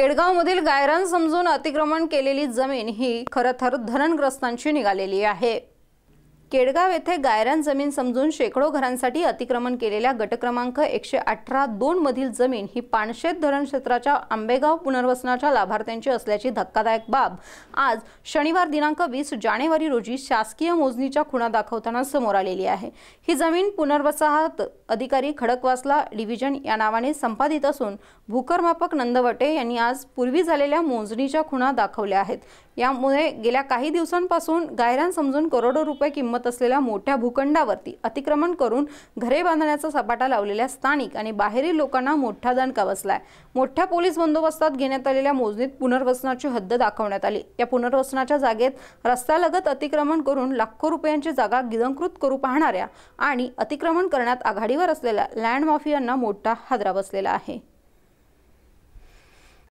केडगावमधील गायरान समजून अतिक्रमण केलेली जमीन ही खरंतर धरणग्रस्तांची निघालेली आहे केडगाव येथे गायरान जमीन समजून शेकडो घरांसाठी अतिक्रमण केलेल्या गट क्रमांक एकशे अठरा दोन मधील जमीन ही पाणशेत धरण क्षेत्राच्या आंबेगाव पुनर्वसनाच्या लाभार्थ्यांची असल्याची धक्कादायक बाब आज शनिवार दिनांक वीस जानेवारी रोजी शासकीय मोजणीच्या खुणा दाखवताना समोर आलेली आहे ही जमीन पुनर्वसाहत अधिकारी खडकवासला डिव्हिजन या नावाने संपादित असून भूकरमापक नंदवटे यांनी आज पूर्वी झालेल्या मोजणीच्या खुणा दाखवल्या आहेत यामुळे गेल्या काही दिवसांपासून गायरान समजून करोडो रुपये किंमत असलेल्या मोठ्या भूखंडावरती अतिक्रमण करून घरे बांधण्याचा सपाटा लावलेल्या स्थानिक आणि बाहेरील लोकांना मोठा दणका बसलाय मोठ्या पोलीस बंदोबस्तात घेण्यात आलेल्या मोजणीत पुनर्वसनाची हद्द दाखवण्यात आली या पुनर्वसनाच्या जागेत रस्त्यालगत अतिक्रमण करून लाखो रुपयांची जागा गिरंकृत करू पाहणाऱ्या आणि अतिक्रमण करण्यात आघाडीवर असलेल्या लँड माफियांना मोठा हादरा बसलेला आहे